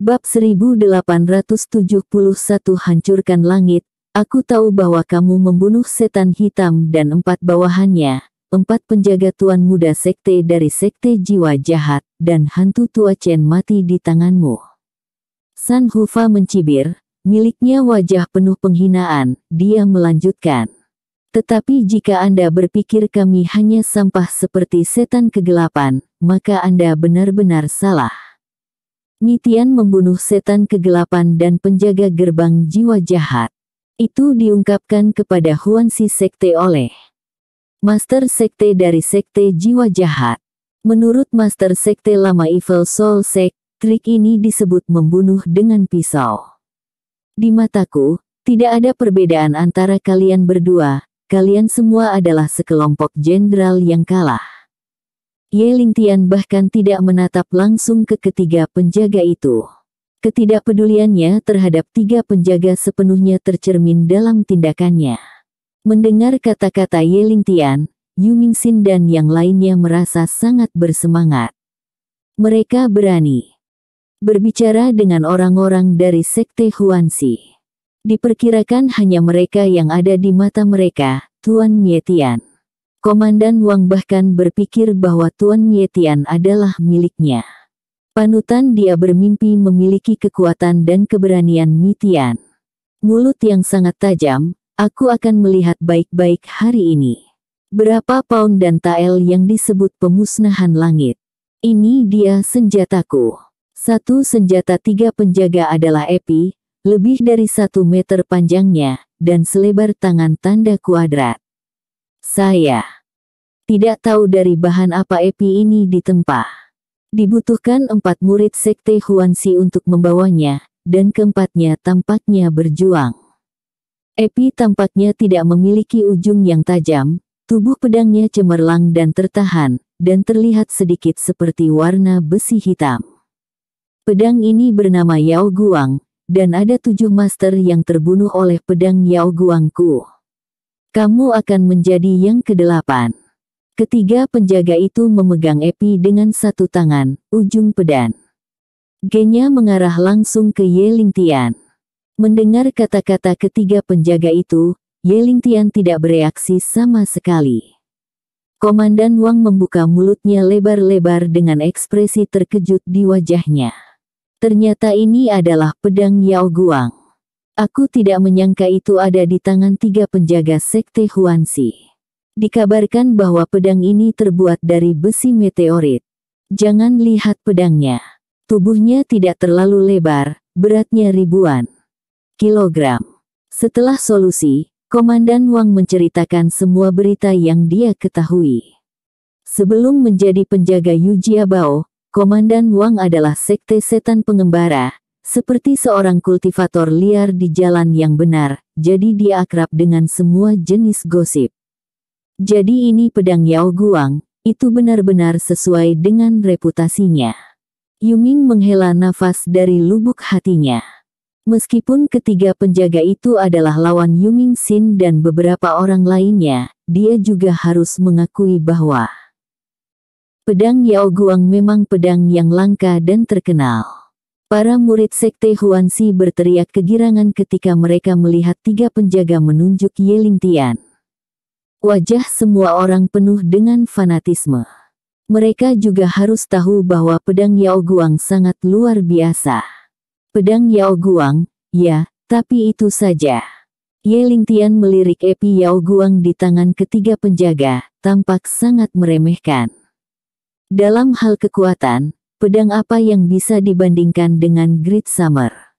Bab 1871 Hancurkan Langit, Aku tahu bahwa kamu membunuh setan hitam dan empat bawahannya, empat penjaga tuan muda sekte dari sekte jiwa jahat, dan hantu tua Chen mati di tanganmu. San Hufa mencibir, miliknya wajah penuh penghinaan, dia melanjutkan. Tetapi jika Anda berpikir kami hanya sampah seperti setan kegelapan, maka Anda benar-benar salah. Nitian membunuh setan kegelapan dan penjaga gerbang jiwa jahat. Itu diungkapkan kepada Si Sekte oleh Master Sekte dari Sekte Jiwa Jahat. Menurut Master Sekte lama Evil Soul Sek, trik ini disebut membunuh dengan pisau. Di mataku, tidak ada perbedaan antara kalian berdua, kalian semua adalah sekelompok jenderal yang kalah. Ye Lingtian bahkan tidak menatap langsung ke ketiga penjaga itu. Ketidakpeduliannya terhadap tiga penjaga sepenuhnya tercermin dalam tindakannya. Mendengar kata-kata Ye Lingtian, Yu Mingxin dan yang lainnya merasa sangat bersemangat. Mereka berani berbicara dengan orang-orang dari sekte Huanxi. Diperkirakan hanya mereka yang ada di mata mereka, Tuan Mietian. Komandan Wang bahkan berpikir bahwa Tuan Yetian adalah miliknya. Panutan dia bermimpi memiliki kekuatan dan keberanian Mitian. Mulut yang sangat tajam, aku akan melihat baik-baik hari ini. Berapa pound dan tael yang disebut pemusnahan langit. Ini dia senjataku. Satu senjata tiga penjaga adalah epi, lebih dari satu meter panjangnya, dan selebar tangan tanda kuadrat. Saya tidak tahu dari bahan apa epi ini ditempa. Dibutuhkan empat murid sekte Huansi untuk membawanya, dan keempatnya tampaknya berjuang. Epi tampaknya tidak memiliki ujung yang tajam, tubuh pedangnya cemerlang dan tertahan, dan terlihat sedikit seperti warna besi hitam. Pedang ini bernama Yao Guang, dan ada tujuh master yang terbunuh oleh pedang Yao Guangku. Kamu akan menjadi yang kedelapan. Ketiga penjaga itu memegang epi dengan satu tangan, ujung pedan. Genya mengarah langsung ke Ye Lingtian. Mendengar kata-kata ketiga penjaga itu, Ye Lingtian tidak bereaksi sama sekali. Komandan Wang membuka mulutnya lebar-lebar dengan ekspresi terkejut di wajahnya. Ternyata ini adalah pedang Yao Guang. Aku tidak menyangka itu ada di tangan tiga penjaga sekte Huansi. Dikabarkan bahwa pedang ini terbuat dari besi meteorit. Jangan lihat pedangnya. Tubuhnya tidak terlalu lebar, beratnya ribuan kilogram. Setelah solusi, Komandan Wang menceritakan semua berita yang dia ketahui. Sebelum menjadi penjaga Yujiabao, Komandan Wang adalah sekte setan pengembara, seperti seorang kultivator liar di jalan yang benar, jadi dia akrab dengan semua jenis gosip. Jadi ini pedang Yao Guang, itu benar-benar sesuai dengan reputasinya. Yuming menghela nafas dari lubuk hatinya. Meskipun ketiga penjaga itu adalah lawan Yuming Xin dan beberapa orang lainnya, dia juga harus mengakui bahwa pedang Yao Guang memang pedang yang langka dan terkenal. Para murid sekte Huansi berteriak kegirangan ketika mereka melihat tiga penjaga menunjuk Yeling Tian. Wajah semua orang penuh dengan fanatisme. Mereka juga harus tahu bahwa pedang Yao Guang sangat luar biasa. Pedang Yao Guang, ya, tapi itu saja. Ling Tian melirik epi Yao Guang di tangan ketiga penjaga, tampak sangat meremehkan. Dalam hal kekuatan, Pedang apa yang bisa dibandingkan dengan Great Summer?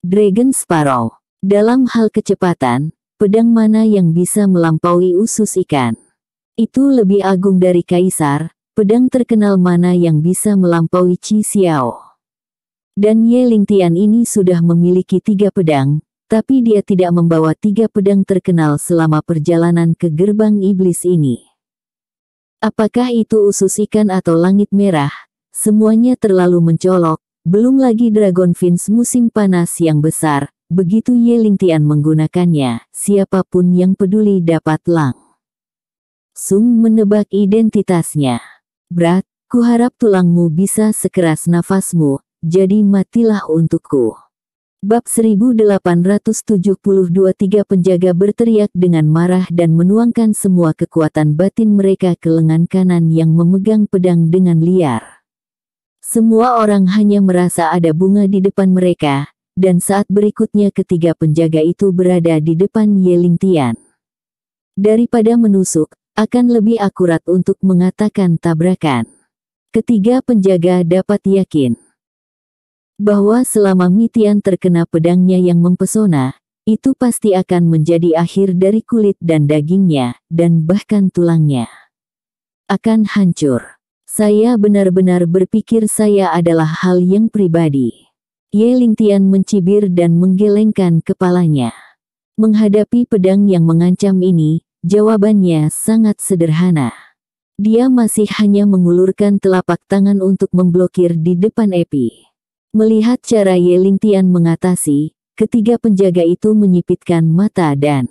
Dragon Sparrow. Dalam hal kecepatan, pedang mana yang bisa melampaui usus ikan? Itu lebih agung dari kaisar, pedang terkenal mana yang bisa melampaui Qi Xiao. Dan Ye Lingtian ini sudah memiliki tiga pedang, tapi dia tidak membawa tiga pedang terkenal selama perjalanan ke gerbang iblis ini. Apakah itu usus ikan atau langit merah, Semuanya terlalu mencolok, belum lagi Dragon Fins musim panas yang besar, begitu Yeling Tian menggunakannya, siapapun yang peduli dapat lang. Sung menebak identitasnya. Brat, kuharap tulangmu bisa sekeras nafasmu, jadi matilah untukku. Bab 1872 Tiga penjaga berteriak dengan marah dan menuangkan semua kekuatan batin mereka ke lengan kanan yang memegang pedang dengan liar. Semua orang hanya merasa ada bunga di depan mereka, dan saat berikutnya ketiga penjaga itu berada di depan Yeling Tian. Daripada menusuk, akan lebih akurat untuk mengatakan tabrakan. Ketiga penjaga dapat yakin bahwa selama Mitian terkena pedangnya yang mempesona, itu pasti akan menjadi akhir dari kulit dan dagingnya, dan bahkan tulangnya. Akan hancur. Saya benar-benar berpikir saya adalah hal yang pribadi. Ye Lingtian mencibir dan menggelengkan kepalanya. Menghadapi pedang yang mengancam ini, jawabannya sangat sederhana. Dia masih hanya mengulurkan telapak tangan untuk memblokir di depan Epi. Melihat cara Ye Lingtian mengatasi, ketiga penjaga itu menyipitkan mata dan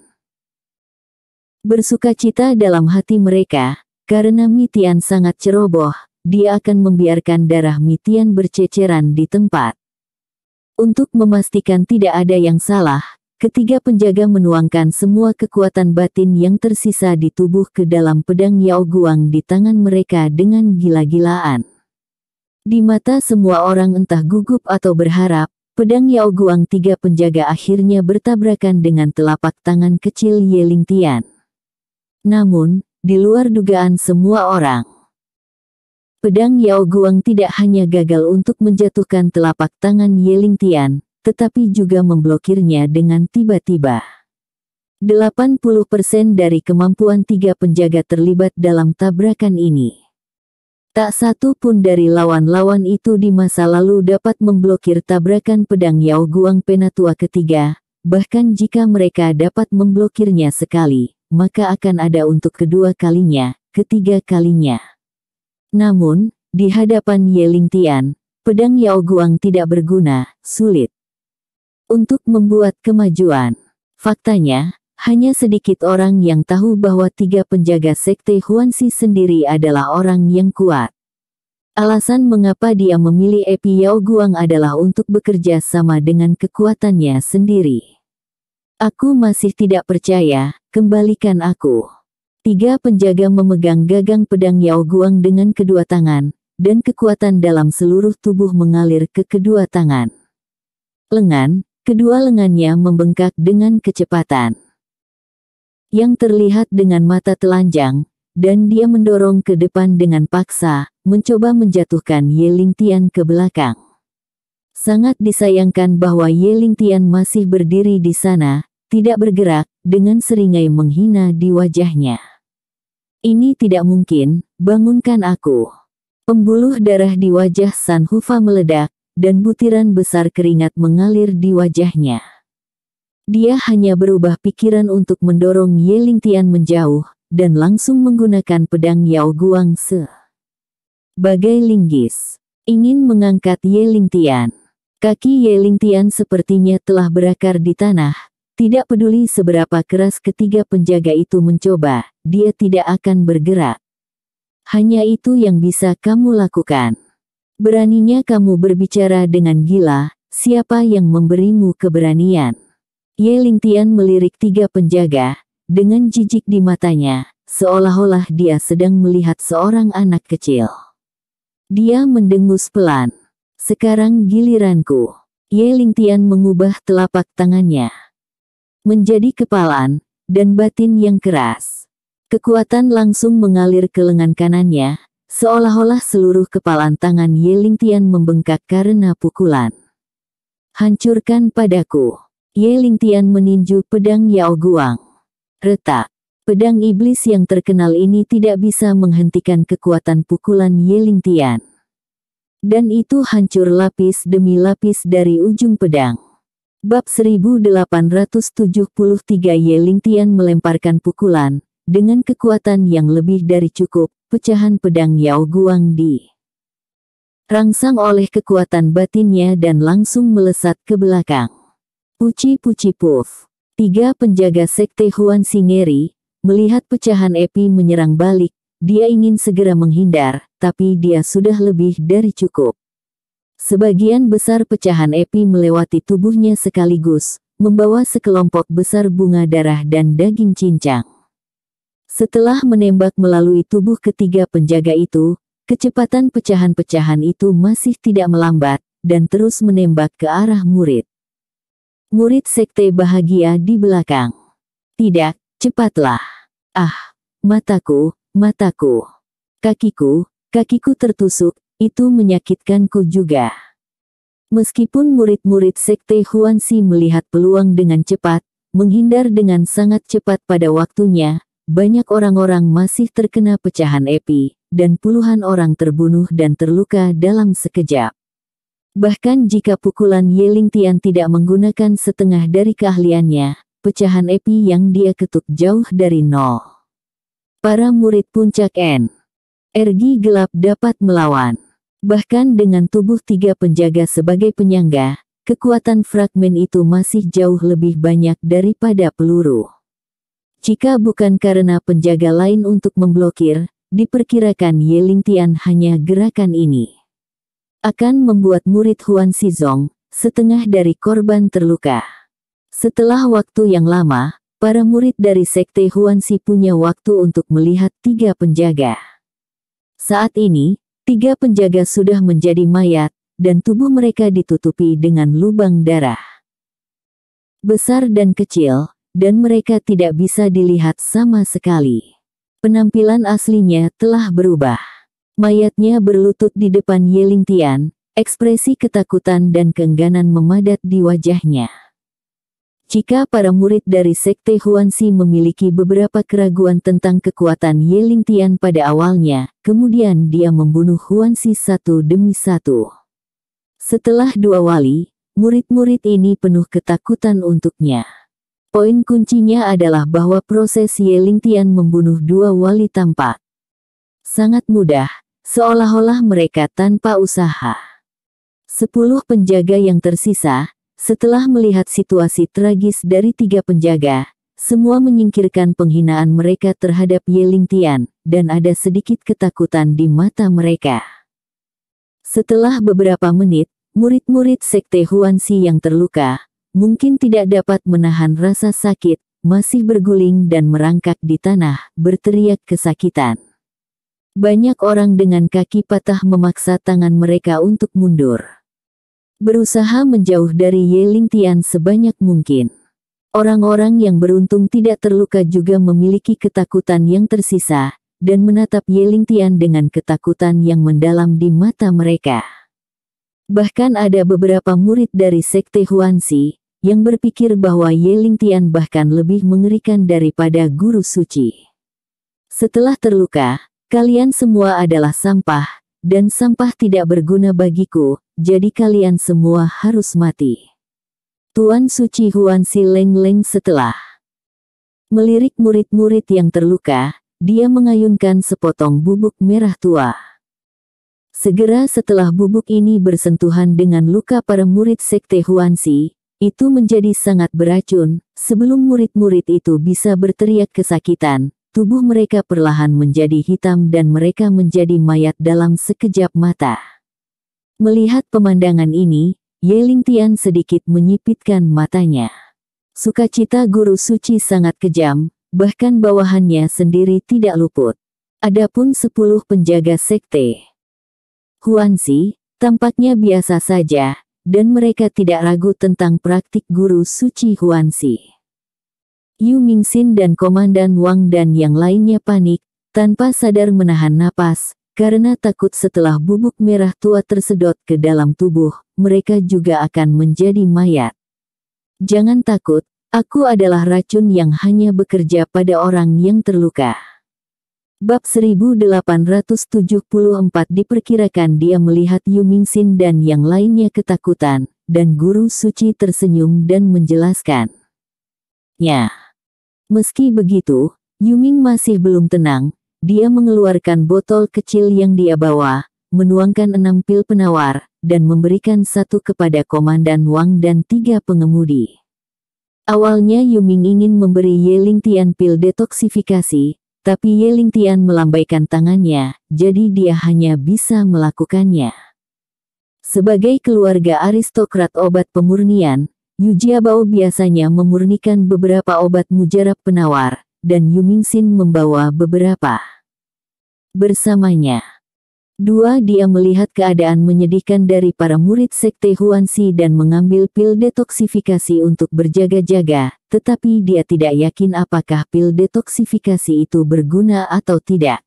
bersukacita dalam hati mereka, karena Mitian sangat ceroboh, dia akan membiarkan darah Mitian berceceran di tempat. Untuk memastikan tidak ada yang salah, ketiga penjaga menuangkan semua kekuatan batin yang tersisa di tubuh ke dalam pedang Yao Guang di tangan mereka dengan gila-gilaan. Di mata semua orang entah gugup atau berharap, pedang Yao Guang tiga penjaga akhirnya bertabrakan dengan telapak tangan kecil Ling Tian. Namun, di luar dugaan semua orang. Pedang Yao Guang tidak hanya gagal untuk menjatuhkan telapak tangan Yeling Tian, tetapi juga memblokirnya dengan tiba-tiba. 80% dari kemampuan tiga penjaga terlibat dalam tabrakan ini. Tak satu pun dari lawan-lawan itu di masa lalu dapat memblokir tabrakan pedang Yao Guang Penatua ketiga, Bahkan jika mereka dapat memblokirnya sekali, maka akan ada untuk kedua kalinya, ketiga kalinya. Namun, di hadapan Ling Tian, pedang Yao Guang tidak berguna, sulit untuk membuat kemajuan. Faktanya, hanya sedikit orang yang tahu bahwa tiga penjaga sekte Huanxi sendiri adalah orang yang kuat. Alasan mengapa dia memilih Epi Yao Guang adalah untuk bekerja sama dengan kekuatannya sendiri. Aku masih tidak percaya, kembalikan aku. Tiga penjaga memegang gagang pedang Yao Guang dengan kedua tangan, dan kekuatan dalam seluruh tubuh mengalir ke kedua tangan. Lengan, kedua lengannya membengkak dengan kecepatan. Yang terlihat dengan mata telanjang, dan dia mendorong ke depan dengan paksa, mencoba menjatuhkan Ye Lingtian ke belakang. Sangat disayangkan bahwa Ling Tian masih berdiri di sana, tidak bergerak, dengan seringai menghina di wajahnya. Ini tidak mungkin, bangunkan aku. Pembuluh darah di wajah San Hufa meledak, dan butiran besar keringat mengalir di wajahnya. Dia hanya berubah pikiran untuk mendorong Ling Tian menjauh, dan langsung menggunakan pedang Yao Guang Se. Bagai linggis, ingin mengangkat Ling Tian. Kaki Yeling Tian sepertinya telah berakar di tanah. Tidak peduli seberapa keras ketiga penjaga itu mencoba, dia tidak akan bergerak. Hanya itu yang bisa kamu lakukan. Beraninya kamu berbicara dengan gila, siapa yang memberimu keberanian? Ye Ling Tian melirik tiga penjaga, dengan jijik di matanya, seolah-olah dia sedang melihat seorang anak kecil. Dia mendengus pelan. Sekarang giliranku. Ye Lingtian mengubah telapak tangannya. Menjadi kepalan, dan batin yang keras. Kekuatan langsung mengalir ke lengan kanannya, seolah-olah seluruh kepalan tangan Ye Lingtian membengkak karena pukulan. Hancurkan padaku. Ye Lingtian meninju pedang Yao Guang. Retak. Pedang iblis yang terkenal ini tidak bisa menghentikan kekuatan pukulan Ye Lingtian. Dan itu hancur lapis demi lapis dari ujung pedang. Bab 1873 Ling Tian melemparkan pukulan, dengan kekuatan yang lebih dari cukup, pecahan pedang Yao Guang di rangsang oleh kekuatan batinnya dan langsung melesat ke belakang. Puci-puci puf. Tiga penjaga sekte Huan Singeri, melihat pecahan Epi menyerang balik, dia ingin segera menghindar, tapi dia sudah lebih dari cukup. Sebagian besar pecahan epi melewati tubuhnya sekaligus, membawa sekelompok besar bunga darah dan daging cincang. Setelah menembak melalui tubuh ketiga penjaga itu, kecepatan pecahan-pecahan itu masih tidak melambat, dan terus menembak ke arah murid. Murid sekte bahagia di belakang. Tidak, cepatlah. Ah, mataku, Mataku. Kakiku, kakiku tertusuk, itu menyakitkanku juga. Meskipun murid-murid sekte Huansi melihat peluang dengan cepat, menghindar dengan sangat cepat pada waktunya, banyak orang-orang masih terkena pecahan epi, dan puluhan orang terbunuh dan terluka dalam sekejap. Bahkan jika pukulan Yeling Tian tidak menggunakan setengah dari keahliannya, pecahan epi yang dia ketuk jauh dari nol. Para murid puncak N. Ergi gelap dapat melawan. Bahkan dengan tubuh tiga penjaga sebagai penyangga, kekuatan fragmen itu masih jauh lebih banyak daripada peluru. Jika bukan karena penjaga lain untuk memblokir, diperkirakan Yeling Tian hanya gerakan ini. Akan membuat murid Huan Sizong, setengah dari korban terluka. Setelah waktu yang lama, Para murid dari Sekte Huansi punya waktu untuk melihat tiga penjaga. Saat ini, tiga penjaga sudah menjadi mayat, dan tubuh mereka ditutupi dengan lubang darah. Besar dan kecil, dan mereka tidak bisa dilihat sama sekali. Penampilan aslinya telah berubah. Mayatnya berlutut di depan Yeling Tian, ekspresi ketakutan dan keengganan memadat di wajahnya. Jika para murid dari Sekte Huansi memiliki beberapa keraguan tentang kekuatan Ye Ling Tian pada awalnya, kemudian dia membunuh Huansi satu demi satu. Setelah dua wali, murid-murid ini penuh ketakutan untuknya. Poin kuncinya adalah bahwa proses Ye Ling Tian membunuh dua wali tampak sangat mudah, seolah-olah mereka tanpa usaha. Sepuluh penjaga yang tersisa, setelah melihat situasi tragis dari tiga penjaga, semua menyingkirkan penghinaan mereka terhadap Yeling Tian, dan ada sedikit ketakutan di mata mereka. Setelah beberapa menit, murid-murid Sekte Huansi yang terluka, mungkin tidak dapat menahan rasa sakit, masih berguling dan merangkak di tanah, berteriak kesakitan. Banyak orang dengan kaki patah memaksa tangan mereka untuk mundur berusaha menjauh dari Ling Tian sebanyak mungkin. Orang-orang yang beruntung tidak terluka juga memiliki ketakutan yang tersisa, dan menatap Ling Tian dengan ketakutan yang mendalam di mata mereka. Bahkan ada beberapa murid dari Sekte Huansi, yang berpikir bahwa Ling Tian bahkan lebih mengerikan daripada Guru Suci. Setelah terluka, kalian semua adalah sampah, dan sampah tidak berguna bagiku, jadi kalian semua harus mati. Tuan Suci Huan Si Leng Leng setelah melirik murid-murid yang terluka, dia mengayunkan sepotong bubuk merah tua. Segera setelah bubuk ini bersentuhan dengan luka para murid sekte Huansi, itu menjadi sangat beracun, sebelum murid-murid itu bisa berteriak kesakitan, tubuh mereka perlahan menjadi hitam dan mereka menjadi mayat dalam sekejap mata. Melihat pemandangan ini, Ling Tian sedikit menyipitkan matanya. Sukacita guru suci sangat kejam, bahkan bawahannya sendiri tidak luput. Adapun sepuluh penjaga sekte. Huansi, tampaknya biasa saja, dan mereka tidak ragu tentang praktik guru suci Huansi. Yu Mingxin dan Komandan Wang dan yang lainnya panik, tanpa sadar menahan napas, karena takut setelah bubuk merah tua tersedot ke dalam tubuh, mereka juga akan menjadi mayat. Jangan takut, aku adalah racun yang hanya bekerja pada orang yang terluka. Bab 1874 diperkirakan dia melihat Yu Mingxin dan yang lainnya ketakutan, dan guru suci tersenyum dan menjelaskan. Ya. Meski begitu, Yuming masih belum tenang, dia mengeluarkan botol kecil yang dia bawa, menuangkan enam pil penawar, dan memberikan satu kepada Komandan Wang dan tiga pengemudi. Awalnya Yuming ingin memberi Yeling Tian pil detoksifikasi, tapi Yeling Tian melambaikan tangannya, jadi dia hanya bisa melakukannya. Sebagai keluarga aristokrat obat pemurnian, Yujiabao biasanya memurnikan beberapa obat mujarab penawar, dan Mingxin membawa beberapa bersamanya. Dua dia melihat keadaan menyedihkan dari para murid sekte Huansi dan mengambil pil detoksifikasi untuk berjaga-jaga, tetapi dia tidak yakin apakah pil detoksifikasi itu berguna atau tidak.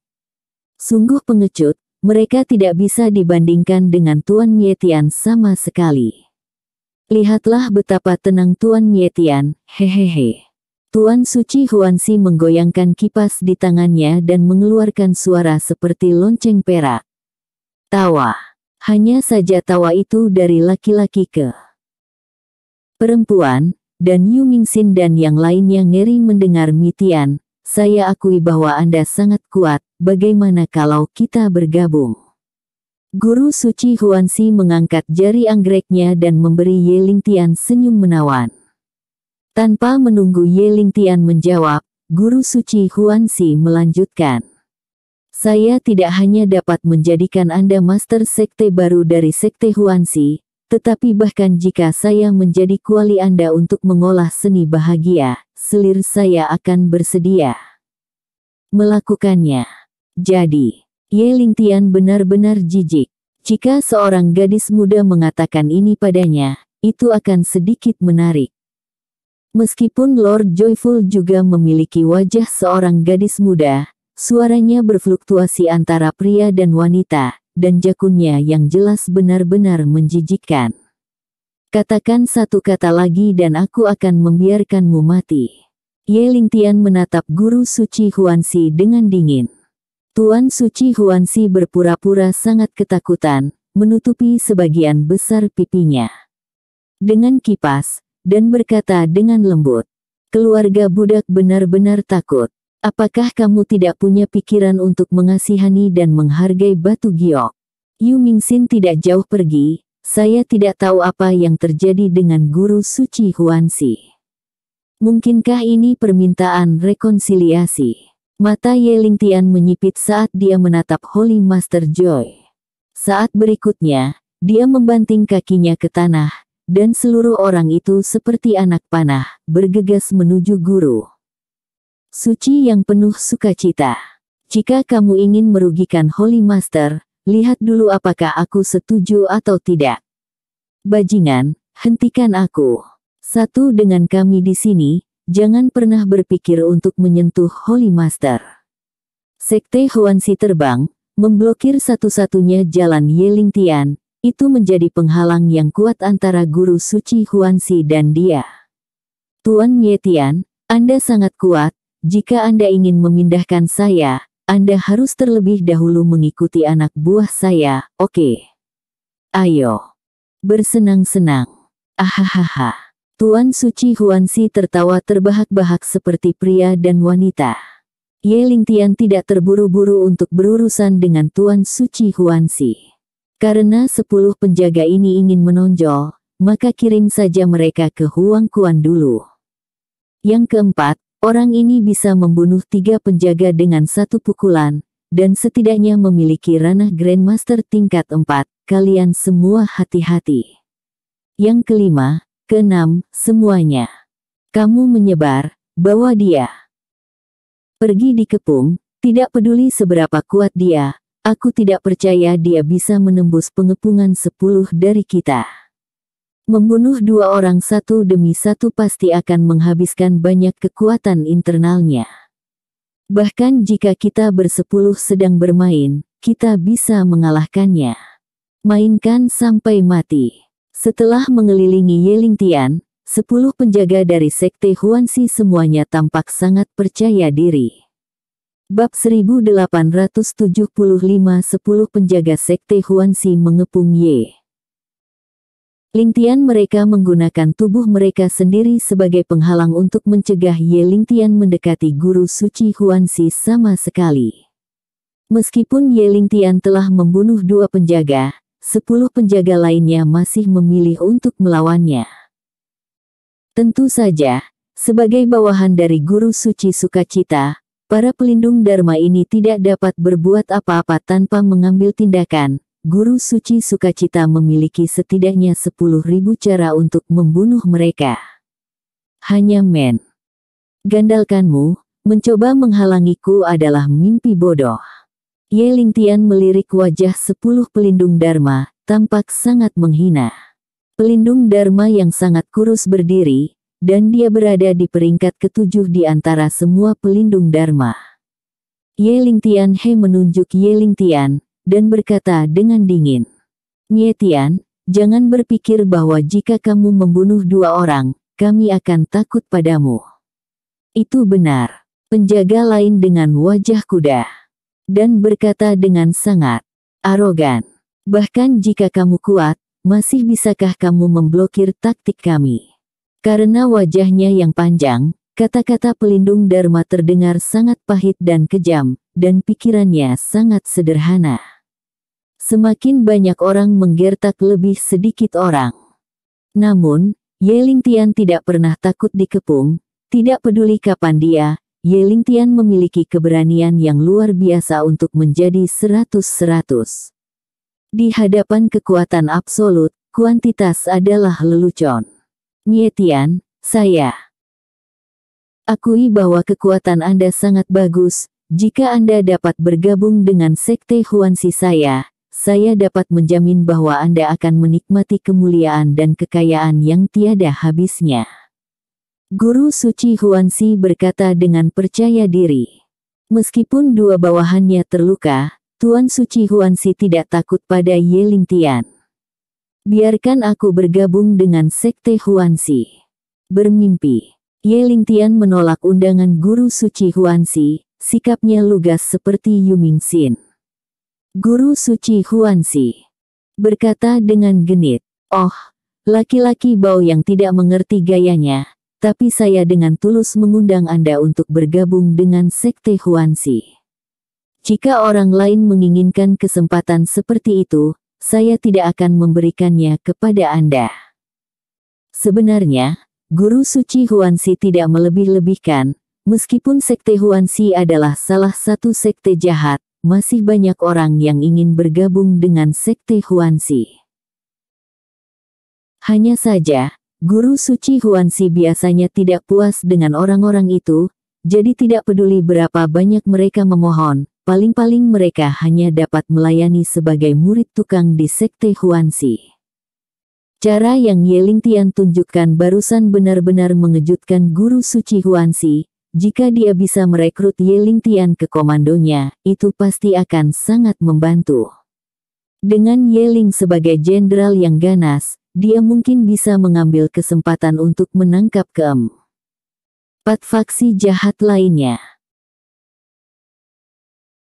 Sungguh pengecut, mereka tidak bisa dibandingkan dengan Tuan Mietian sama sekali. Lihatlah betapa tenang Tuan Yetian, hehehe. Tuan Suci Huansi menggoyangkan kipas di tangannya dan mengeluarkan suara seperti lonceng perak. Tawa. Hanya saja tawa itu dari laki-laki ke perempuan, dan Yu Mingxin dan yang lainnya ngeri mendengar Mitian, saya akui bahwa Anda sangat kuat, bagaimana kalau kita bergabung? Guru Suci Huansi mengangkat jari anggreknya dan memberi Ye Tian senyum menawan. Tanpa menunggu Ye Tian menjawab, Guru Suci Huansi melanjutkan. Saya tidak hanya dapat menjadikan Anda master sekte baru dari sekte Huansi, tetapi bahkan jika saya menjadi kuali Anda untuk mengolah seni bahagia, selir saya akan bersedia melakukannya. Jadi, Ye Lingtian benar-benar jijik. Jika seorang gadis muda mengatakan ini padanya, itu akan sedikit menarik. Meskipun Lord Joyful juga memiliki wajah seorang gadis muda, suaranya berfluktuasi antara pria dan wanita, dan jakunnya yang jelas benar-benar menjijikkan. Katakan satu kata lagi dan aku akan membiarkanmu mati. Ye Lingtian menatap guru suci Huansi dengan dingin. Tuan Suci Huansi berpura-pura sangat ketakutan, menutupi sebagian besar pipinya. Dengan kipas, dan berkata dengan lembut, keluarga budak benar-benar takut. Apakah kamu tidak punya pikiran untuk mengasihani dan menghargai batu giok? Yu Mingxin tidak jauh pergi, saya tidak tahu apa yang terjadi dengan guru suci Huansi. Mungkinkah ini permintaan rekonsiliasi? Mata Yelintian Tian menyipit saat dia menatap Holy Master Joy. Saat berikutnya, dia membanting kakinya ke tanah, dan seluruh orang itu seperti anak panah, bergegas menuju guru. Suci yang penuh sukacita. Jika kamu ingin merugikan Holy Master, lihat dulu apakah aku setuju atau tidak. Bajingan, hentikan aku. Satu dengan kami di sini, Jangan pernah berpikir untuk menyentuh Holy Master. Sekte Si terbang, memblokir satu-satunya jalan Yeling Tian, itu menjadi penghalang yang kuat antara guru suci Si dan dia. Tuan Ye Tian, Anda sangat kuat, jika Anda ingin memindahkan saya, Anda harus terlebih dahulu mengikuti anak buah saya, oke. Okay. Ayo. Bersenang-senang. Ahahaha. Tuan Suci Huansi tertawa terbahak-bahak seperti pria dan wanita. Ye Lingtian tidak terburu-buru untuk berurusan dengan Tuan Suci Huansi. Karena sepuluh penjaga ini ingin menonjol, maka kirim saja mereka ke Huang Kuan dulu. Yang keempat, orang ini bisa membunuh tiga penjaga dengan satu pukulan, dan setidaknya memiliki ranah Grandmaster tingkat empat. kalian semua hati-hati. Yang kelima, Keenam, semuanya. Kamu menyebar, bawa dia. Pergi dikepung, tidak peduli seberapa kuat dia, aku tidak percaya dia bisa menembus pengepungan sepuluh dari kita. Membunuh dua orang satu demi satu pasti akan menghabiskan banyak kekuatan internalnya. Bahkan jika kita bersepuluh sedang bermain, kita bisa mengalahkannya. Mainkan sampai mati. Setelah mengelilingi Yelingtian, sepuluh penjaga dari Sekte Huanxi semuanya tampak sangat percaya diri. Bab 1875 10 penjaga Sekte Huanxi mengepung Ye. Lingtian mereka menggunakan tubuh mereka sendiri sebagai penghalang untuk mencegah Ye Lingtian mendekati guru suci Huanxi sama sekali. Meskipun Ye Lingtian telah membunuh dua penjaga, sepuluh penjaga lainnya masih memilih untuk melawannya. Tentu saja, sebagai bawahan dari Guru Suci Sukacita, para pelindung Dharma ini tidak dapat berbuat apa-apa tanpa mengambil tindakan. Guru Suci Sukacita memiliki setidaknya sepuluh ribu cara untuk membunuh mereka. Hanya men. Gandalkanmu, mencoba menghalangiku adalah mimpi bodoh. Ye Lingtian melirik wajah sepuluh pelindung Dharma, tampak sangat menghina. Pelindung Dharma yang sangat kurus berdiri, dan dia berada di peringkat ketujuh di antara semua pelindung Dharma. Ye Lingtian He menunjuk Ye Lingtian, dan berkata dengan dingin. Nye Tian, jangan berpikir bahwa jika kamu membunuh dua orang, kami akan takut padamu. Itu benar. Penjaga lain dengan wajah kuda dan berkata dengan sangat arogan. Bahkan jika kamu kuat, masih bisakah kamu memblokir taktik kami? Karena wajahnya yang panjang, kata-kata pelindung Dharma terdengar sangat pahit dan kejam, dan pikirannya sangat sederhana. Semakin banyak orang menggertak lebih sedikit orang. Namun, Yeling Tian tidak pernah takut dikepung, tidak peduli kapan dia, Yelintian Tian memiliki keberanian yang luar biasa untuk menjadi seratus-seratus. Di hadapan kekuatan absolut, kuantitas adalah lelucon. Nye Tian, saya. Akui bahwa kekuatan Anda sangat bagus, jika Anda dapat bergabung dengan Sekte Huansi saya, saya dapat menjamin bahwa Anda akan menikmati kemuliaan dan kekayaan yang tiada habisnya. Guru Suci Huansi berkata dengan percaya diri. Meskipun dua bawahannya terluka, Tuan Suci Huansi tidak takut pada Ling Tian. Biarkan aku bergabung dengan Sekte Huansi. Bermimpi, Ling Tian menolak undangan Guru Suci Huansi, sikapnya lugas seperti Ming Xin. Guru Suci Huansi berkata dengan genit, Oh, laki-laki bau yang tidak mengerti gayanya, tapi saya dengan tulus mengundang Anda untuk bergabung dengan Sekte Huansi. Jika orang lain menginginkan kesempatan seperti itu, saya tidak akan memberikannya kepada Anda. Sebenarnya, Guru Suci Huansi tidak melebih-lebihkan, meskipun Sekte Huansi adalah salah satu sekte jahat, masih banyak orang yang ingin bergabung dengan Sekte Huansi. Hanya saja, Guru suci Huansi biasanya tidak puas dengan orang-orang itu, jadi tidak peduli berapa banyak mereka memohon, paling-paling mereka hanya dapat melayani sebagai murid tukang di sekte Huansi. Cara yang Yeling Tian tunjukkan barusan benar-benar mengejutkan guru suci Huansi, jika dia bisa merekrut Yeling Tian ke komandonya, itu pasti akan sangat membantu. Dengan Yeling sebagai jenderal yang ganas, dia mungkin bisa mengambil kesempatan untuk menangkap keempat faksi jahat lainnya.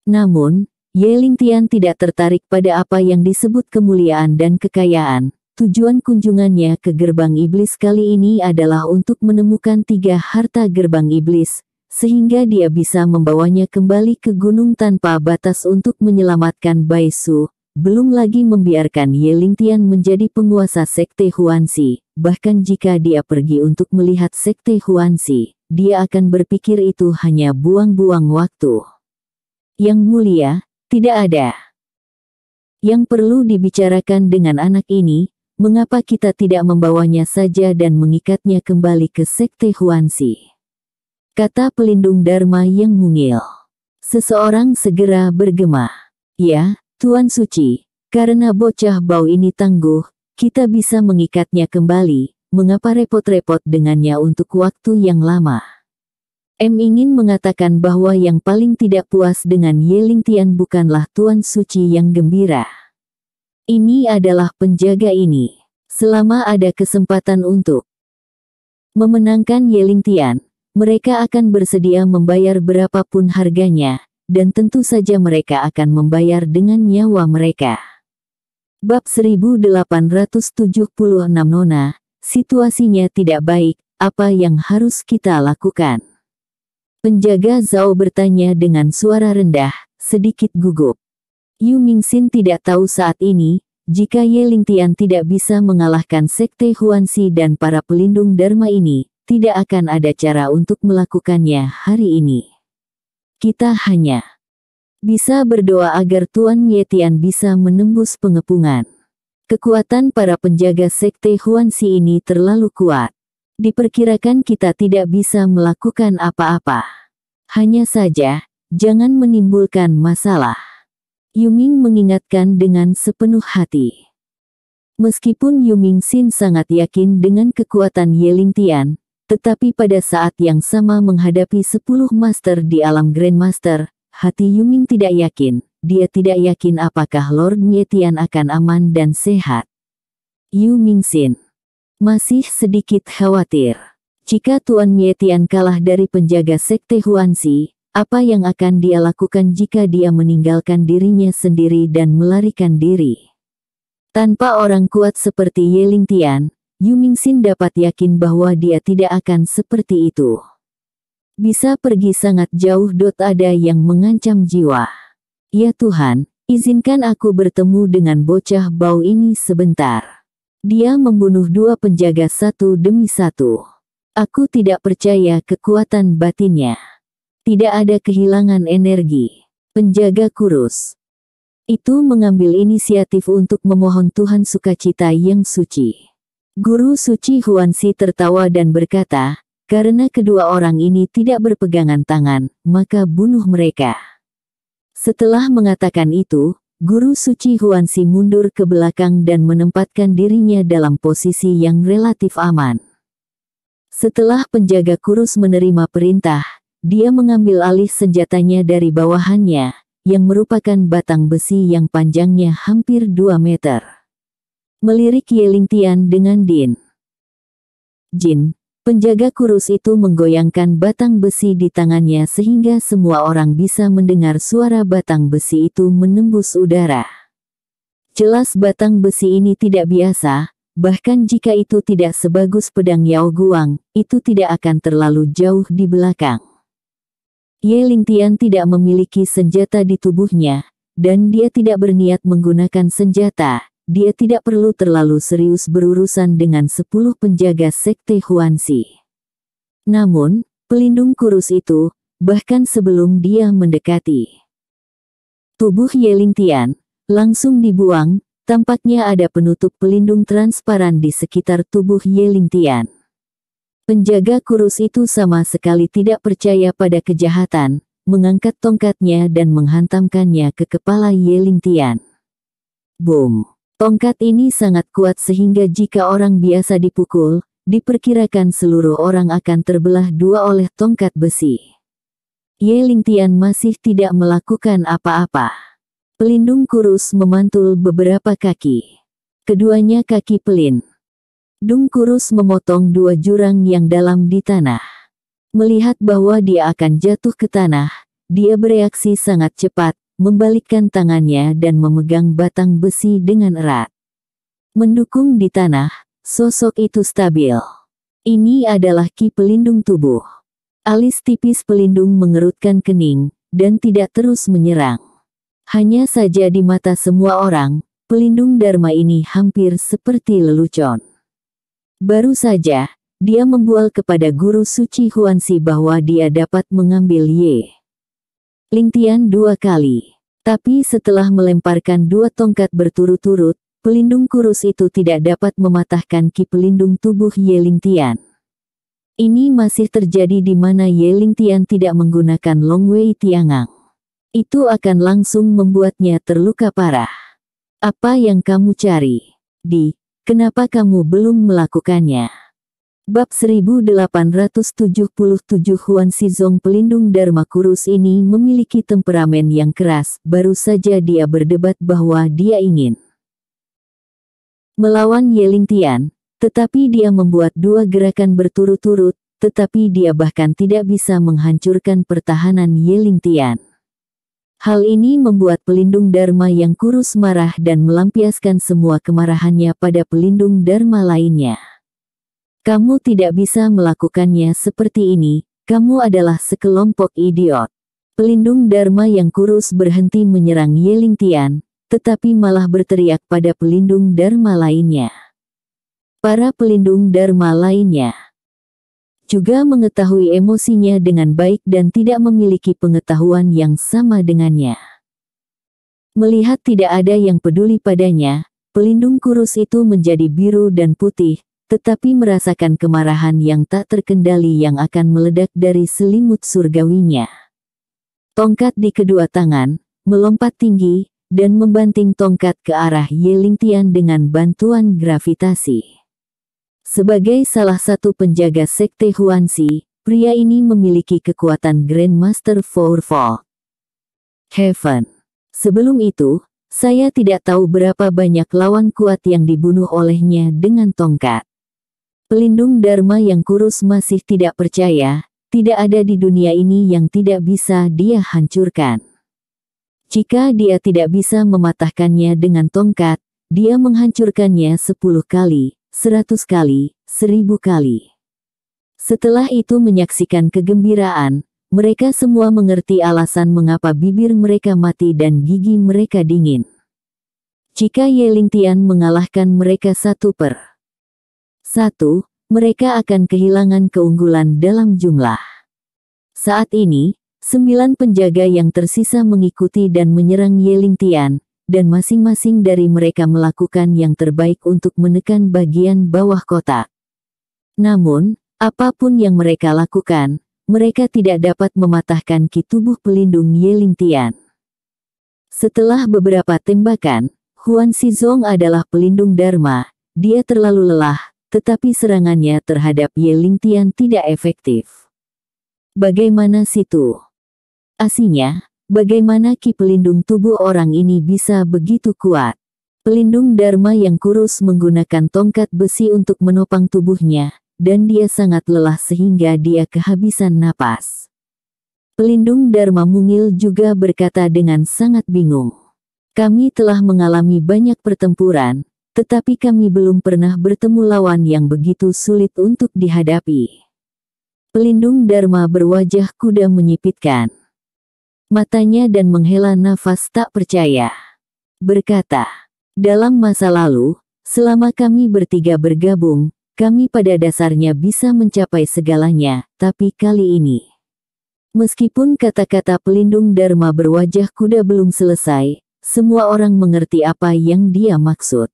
Namun, Ling Tian tidak tertarik pada apa yang disebut kemuliaan dan kekayaan. Tujuan kunjungannya ke gerbang iblis kali ini adalah untuk menemukan tiga harta gerbang iblis, sehingga dia bisa membawanya kembali ke gunung tanpa batas untuk menyelamatkan Bai Su. Belum lagi membiarkan Ye Lingtian menjadi penguasa Sekte Huanxi, bahkan jika dia pergi untuk melihat Sekte Huanxi, dia akan berpikir itu hanya buang-buang waktu. Yang mulia, tidak ada. Yang perlu dibicarakan dengan anak ini, mengapa kita tidak membawanya saja dan mengikatnya kembali ke Sekte Huanxi? Kata pelindung Dharma yang mungil. Seseorang segera bergema. Ya, Tuan Suci, karena bocah bau ini tangguh, kita bisa mengikatnya kembali, mengapa repot-repot dengannya untuk waktu yang lama. M ingin mengatakan bahwa yang paling tidak puas dengan Yeling Tian bukanlah Tuan Suci yang gembira. Ini adalah penjaga ini. Selama ada kesempatan untuk memenangkan Yeling Tian, mereka akan bersedia membayar berapapun harganya, dan tentu saja mereka akan membayar dengan nyawa mereka. Bab 1876 Nona, situasinya tidak baik, apa yang harus kita lakukan? Penjaga Zhao bertanya dengan suara rendah, sedikit gugup. Yu Mingxin tidak tahu saat ini, jika Ye Lingtian tidak bisa mengalahkan Sekte Huanxi dan para pelindung Dharma ini, tidak akan ada cara untuk melakukannya hari ini. Kita hanya bisa berdoa agar Tuan Yetian bisa menembus pengepungan. Kekuatan para penjaga sekte Huanxi ini terlalu kuat. Diperkirakan kita tidak bisa melakukan apa-apa. Hanya saja, jangan menimbulkan masalah. Yuming mengingatkan dengan sepenuh hati. Meskipun Yuming Xin sangat yakin dengan kekuatan Yeling Tian, tetapi pada saat yang sama menghadapi sepuluh master di alam Grandmaster, hati Yuming tidak yakin. Dia tidak yakin apakah Lord Nietian akan aman dan sehat. Yu Mingxin masih sedikit khawatir. Jika Tuan Nietian kalah dari penjaga Sekte Huansi, apa yang akan dia lakukan jika dia meninggalkan dirinya sendiri dan melarikan diri? Tanpa orang kuat seperti Yeling Tian, Yu Mingxin dapat yakin bahwa dia tidak akan seperti itu. Bisa pergi sangat jauh. Ada yang mengancam jiwa. Ya Tuhan, izinkan aku bertemu dengan bocah bau ini sebentar. Dia membunuh dua penjaga satu demi satu. Aku tidak percaya kekuatan batinnya. Tidak ada kehilangan energi. Penjaga kurus. Itu mengambil inisiatif untuk memohon Tuhan sukacita yang suci. Guru suci Huansi tertawa dan berkata, karena kedua orang ini tidak berpegangan tangan, maka bunuh mereka. Setelah mengatakan itu, Guru Suci Huansi mundur ke belakang dan menempatkan dirinya dalam posisi yang relatif aman. Setelah penjaga kurus menerima perintah, dia mengambil alih senjatanya dari bawahannya, yang merupakan batang besi yang panjangnya hampir 2 meter melirik Yeling Tian dengan Din. Jin, penjaga kurus itu menggoyangkan batang besi di tangannya sehingga semua orang bisa mendengar suara batang besi itu menembus udara. Jelas batang besi ini tidak biasa, bahkan jika itu tidak sebagus pedang Yao Guang, itu tidak akan terlalu jauh di belakang. Ye Lingtian tidak memiliki senjata di tubuhnya, dan dia tidak berniat menggunakan senjata, dia tidak perlu terlalu serius berurusan dengan sepuluh penjaga sekte Huansi. Namun, pelindung kurus itu, bahkan sebelum dia mendekati tubuh Yeling Tian, langsung dibuang, tampaknya ada penutup pelindung transparan di sekitar tubuh Yeling Tian. Penjaga kurus itu sama sekali tidak percaya pada kejahatan, mengangkat tongkatnya dan menghantamkannya ke kepala Yeling Tian. Boom! Tongkat ini sangat kuat sehingga jika orang biasa dipukul, diperkirakan seluruh orang akan terbelah dua oleh tongkat besi. Ye Lingtian masih tidak melakukan apa-apa. Pelindung kurus memantul beberapa kaki. Keduanya kaki pelin. Dung kurus memotong dua jurang yang dalam di tanah. Melihat bahwa dia akan jatuh ke tanah, dia bereaksi sangat cepat, membalikkan tangannya dan memegang batang besi dengan erat. Mendukung di tanah, sosok itu stabil. Ini adalah ki pelindung tubuh. Alis tipis pelindung mengerutkan kening, dan tidak terus menyerang. Hanya saja di mata semua orang, pelindung Dharma ini hampir seperti lelucon. Baru saja, dia membual kepada guru suci Huansi bahwa dia dapat mengambil Ye. Ling dua kali. Tapi setelah melemparkan dua tongkat berturut-turut, pelindung kurus itu tidak dapat mematahkan ki pelindung tubuh Ye Ling Ini masih terjadi di mana Ye Ling tidak menggunakan Long Wei Tiangang. Itu akan langsung membuatnya terluka parah. Apa yang kamu cari? Di, kenapa kamu belum melakukannya? Bab 1877 Huan Sizong pelindung Dharma Kurus ini memiliki temperamen yang keras, baru saja dia berdebat bahwa dia ingin melawan Yeling Tian, tetapi dia membuat dua gerakan berturut-turut, tetapi dia bahkan tidak bisa menghancurkan pertahanan Yeling Tian. Hal ini membuat pelindung Dharma yang kurus marah dan melampiaskan semua kemarahannya pada pelindung Dharma lainnya. Kamu tidak bisa melakukannya seperti ini, kamu adalah sekelompok idiot. Pelindung Dharma yang kurus berhenti menyerang Yeling Tian, tetapi malah berteriak pada pelindung Dharma lainnya. Para pelindung Dharma lainnya juga mengetahui emosinya dengan baik dan tidak memiliki pengetahuan yang sama dengannya. Melihat tidak ada yang peduli padanya, pelindung kurus itu menjadi biru dan putih, tetapi merasakan kemarahan yang tak terkendali yang akan meledak dari selimut surgawinya. Tongkat di kedua tangan, melompat tinggi, dan membanting tongkat ke arah Yeling Tian dengan bantuan gravitasi. Sebagai salah satu penjaga sekte Huanxi, pria ini memiliki kekuatan Grandmaster Fourfold. Heaven. Sebelum itu, saya tidak tahu berapa banyak lawan kuat yang dibunuh olehnya dengan tongkat. Pelindung Dharma yang kurus masih tidak percaya, tidak ada di dunia ini yang tidak bisa dia hancurkan. Jika dia tidak bisa mematahkannya dengan tongkat, dia menghancurkannya sepuluh kali, seratus kali, seribu kali. Setelah itu menyaksikan kegembiraan, mereka semua mengerti alasan mengapa bibir mereka mati dan gigi mereka dingin. Jika Ye Lingtian mengalahkan mereka satu per satu, mereka akan kehilangan keunggulan dalam jumlah. Saat ini, sembilan penjaga yang tersisa mengikuti dan menyerang Yeling Tian, dan masing-masing dari mereka melakukan yang terbaik untuk menekan bagian bawah kota. Namun, apapun yang mereka lakukan, mereka tidak dapat mematahkan ki tubuh pelindung Yeling Tian. Setelah beberapa tembakan, Huan Sizong adalah pelindung Dharma, dia terlalu lelah, tetapi serangannya terhadap Ling Tian tidak efektif. Bagaimana situ? Asinya, bagaimana ki pelindung tubuh orang ini bisa begitu kuat? Pelindung Dharma yang kurus menggunakan tongkat besi untuk menopang tubuhnya, dan dia sangat lelah sehingga dia kehabisan napas. Pelindung Dharma Mungil juga berkata dengan sangat bingung. Kami telah mengalami banyak pertempuran, tetapi kami belum pernah bertemu lawan yang begitu sulit untuk dihadapi. Pelindung Dharma berwajah kuda menyipitkan. Matanya dan menghela nafas tak percaya. Berkata, dalam masa lalu, selama kami bertiga bergabung, kami pada dasarnya bisa mencapai segalanya, tapi kali ini. Meskipun kata-kata pelindung Dharma berwajah kuda belum selesai, semua orang mengerti apa yang dia maksud.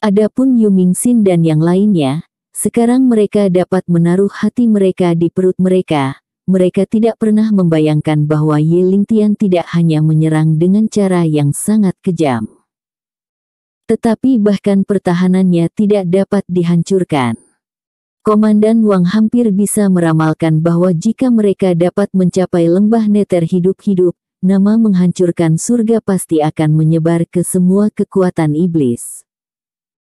Adapun Yu Mingxin dan yang lainnya, sekarang mereka dapat menaruh hati mereka di perut mereka. Mereka tidak pernah membayangkan bahwa Ye Lingtian tidak hanya menyerang dengan cara yang sangat kejam. Tetapi bahkan pertahanannya tidak dapat dihancurkan. Komandan Wang hampir bisa meramalkan bahwa jika mereka dapat mencapai lembah neter hidup-hidup, nama menghancurkan surga pasti akan menyebar ke semua kekuatan iblis.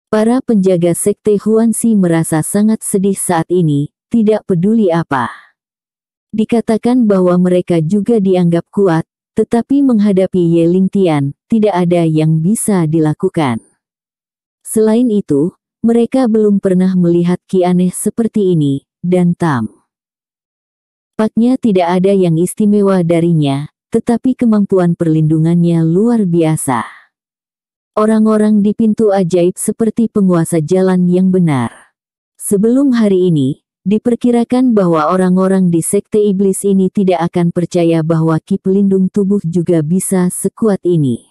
Para penjaga sekte Huansi merasa sangat sedih saat ini, tidak peduli apa. Dikatakan bahwa mereka juga dianggap kuat, tetapi menghadapi Ye Tian, tidak ada yang bisa dilakukan. Selain itu, mereka belum pernah melihat Ki aneh seperti ini, dan Tam. Paknya tidak ada yang istimewa darinya, tetapi kemampuan perlindungannya luar biasa. Orang-orang di pintu ajaib seperti penguasa jalan yang benar. Sebelum hari ini, diperkirakan bahwa orang-orang di sekte iblis ini tidak akan percaya bahwa ki pelindung tubuh juga bisa sekuat ini.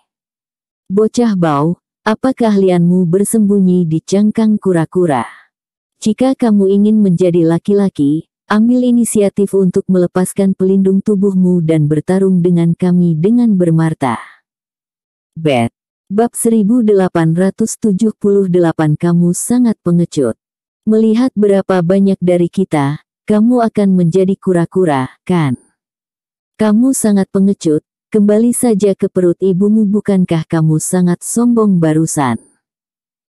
Bocah bau, apakah keahlianmu bersembunyi di cangkang kura-kura? Jika kamu ingin menjadi laki-laki, ambil inisiatif untuk melepaskan pelindung tubuhmu dan bertarung dengan kami dengan bermarta. Beth. Bab 1878 Kamu sangat pengecut. Melihat berapa banyak dari kita, kamu akan menjadi kura-kura, kan? Kamu sangat pengecut, kembali saja ke perut ibumu bukankah kamu sangat sombong barusan?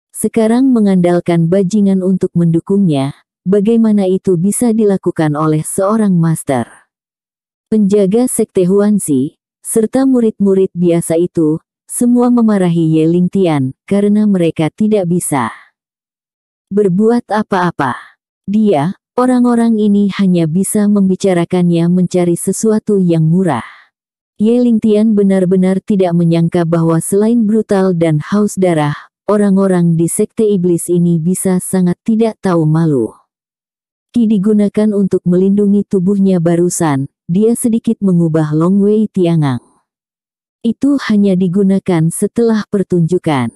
Sekarang mengandalkan bajingan untuk mendukungnya, bagaimana itu bisa dilakukan oleh seorang master? Penjaga sekte Huansi, serta murid-murid biasa itu, semua memarahi Ling Tian, karena mereka tidak bisa berbuat apa-apa. Dia, orang-orang ini hanya bisa membicarakannya mencari sesuatu yang murah. Ling Tian benar-benar tidak menyangka bahwa selain brutal dan haus darah, orang-orang di sekte iblis ini bisa sangat tidak tahu malu. Ki digunakan untuk melindungi tubuhnya barusan, dia sedikit mengubah Long Wei Tiangang itu hanya digunakan setelah pertunjukan.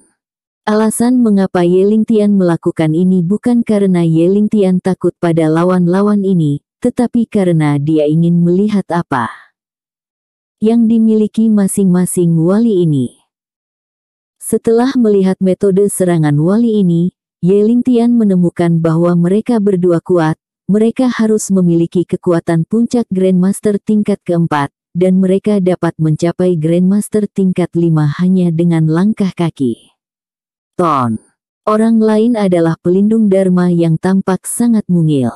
Alasan mengapa Ye Lingtian melakukan ini bukan karena Ye Lingtian takut pada lawan-lawan ini, tetapi karena dia ingin melihat apa yang dimiliki masing-masing wali ini. Setelah melihat metode serangan wali ini, Ye Lingtian menemukan bahwa mereka berdua kuat, mereka harus memiliki kekuatan puncak Grandmaster tingkat keempat, dan mereka dapat mencapai Grandmaster tingkat 5 hanya dengan langkah kaki. Ton. Orang lain adalah pelindung Dharma yang tampak sangat mungil.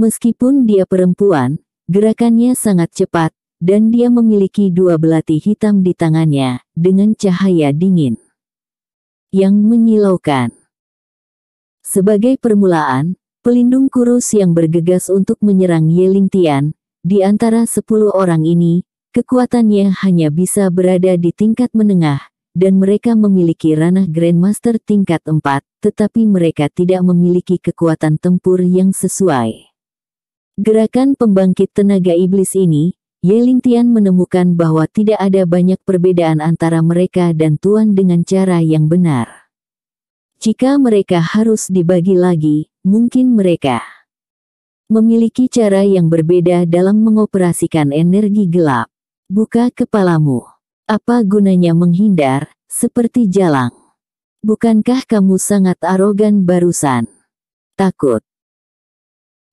Meskipun dia perempuan, gerakannya sangat cepat, dan dia memiliki dua belati hitam di tangannya, dengan cahaya dingin. Yang menyilaukan. Sebagai permulaan, pelindung kurus yang bergegas untuk menyerang Yeling Tian, di antara sepuluh orang ini, kekuatannya hanya bisa berada di tingkat menengah, dan mereka memiliki ranah Grandmaster tingkat empat, tetapi mereka tidak memiliki kekuatan tempur yang sesuai. Gerakan pembangkit tenaga iblis ini, Yeling Tian menemukan bahwa tidak ada banyak perbedaan antara mereka dan Tuan dengan cara yang benar. Jika mereka harus dibagi lagi, mungkin mereka memiliki cara yang berbeda dalam mengoperasikan energi gelap. Buka kepalamu. Apa gunanya menghindar, seperti jalang? Bukankah kamu sangat arogan barusan? Takut.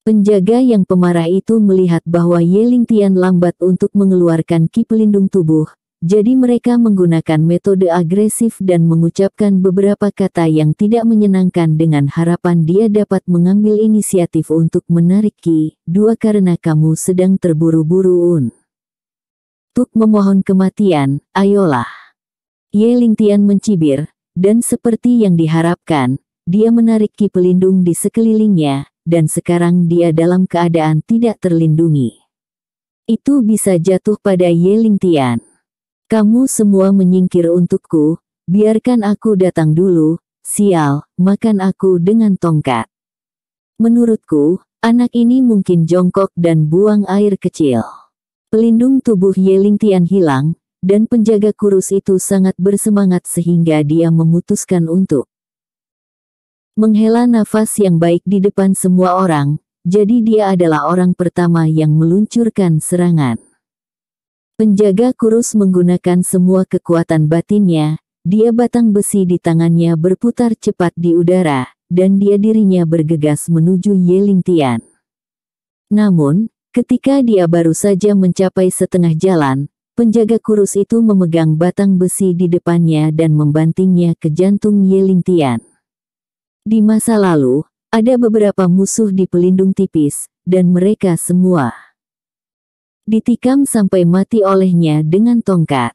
Penjaga yang pemarah itu melihat bahwa Yeling Tian lambat untuk mengeluarkan ki pelindung tubuh, jadi mereka menggunakan metode agresif dan mengucapkan beberapa kata yang tidak menyenangkan dengan harapan dia dapat mengambil inisiatif untuk menarik Ki, dua karena kamu sedang terburu-buru Un. Tuk memohon kematian, ayolah. Ye Lingtian mencibir, dan seperti yang diharapkan, dia menarik Ki pelindung di sekelilingnya, dan sekarang dia dalam keadaan tidak terlindungi. Itu bisa jatuh pada Ye Lingtian. Kamu semua menyingkir untukku, biarkan aku datang dulu, sial, makan aku dengan tongkat. Menurutku, anak ini mungkin jongkok dan buang air kecil. Pelindung tubuh Yeling Tian hilang, dan penjaga kurus itu sangat bersemangat sehingga dia memutuskan untuk menghela nafas yang baik di depan semua orang, jadi dia adalah orang pertama yang meluncurkan serangan. Penjaga kurus menggunakan semua kekuatan batinnya, dia batang besi di tangannya berputar cepat di udara, dan dia dirinya bergegas menuju Yeling Tian. Namun, ketika dia baru saja mencapai setengah jalan, penjaga kurus itu memegang batang besi di depannya dan membantingnya ke jantung Yeling Tian. Di masa lalu, ada beberapa musuh di pelindung tipis, dan mereka semua ditikam sampai mati olehnya dengan tongkat.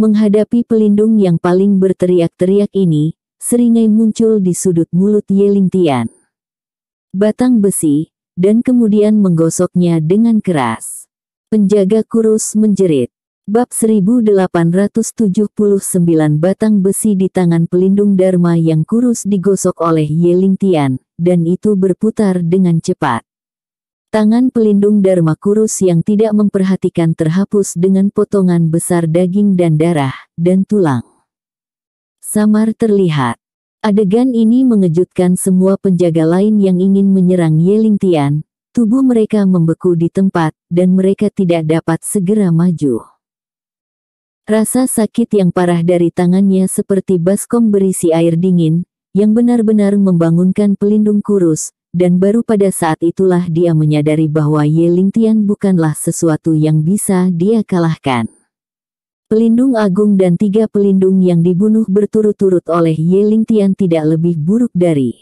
Menghadapi pelindung yang paling berteriak-teriak ini, seringai muncul di sudut mulut Yeling Tian. Batang besi, dan kemudian menggosoknya dengan keras. Penjaga kurus menjerit. Bab 1879 batang besi di tangan pelindung Dharma yang kurus digosok oleh Yeling Tian, dan itu berputar dengan cepat. Tangan pelindung Dharma kurus yang tidak memperhatikan terhapus dengan potongan besar daging dan darah, dan tulang. Samar terlihat. Adegan ini mengejutkan semua penjaga lain yang ingin menyerang Yeling Tian, tubuh mereka membeku di tempat, dan mereka tidak dapat segera maju. Rasa sakit yang parah dari tangannya seperti baskom berisi air dingin, yang benar-benar membangunkan pelindung kurus, dan baru pada saat itulah dia menyadari bahwa Ye Lingtian bukanlah sesuatu yang bisa dia kalahkan. Pelindung agung dan tiga pelindung yang dibunuh berturut-turut oleh Ye Lingtian tidak lebih buruk dari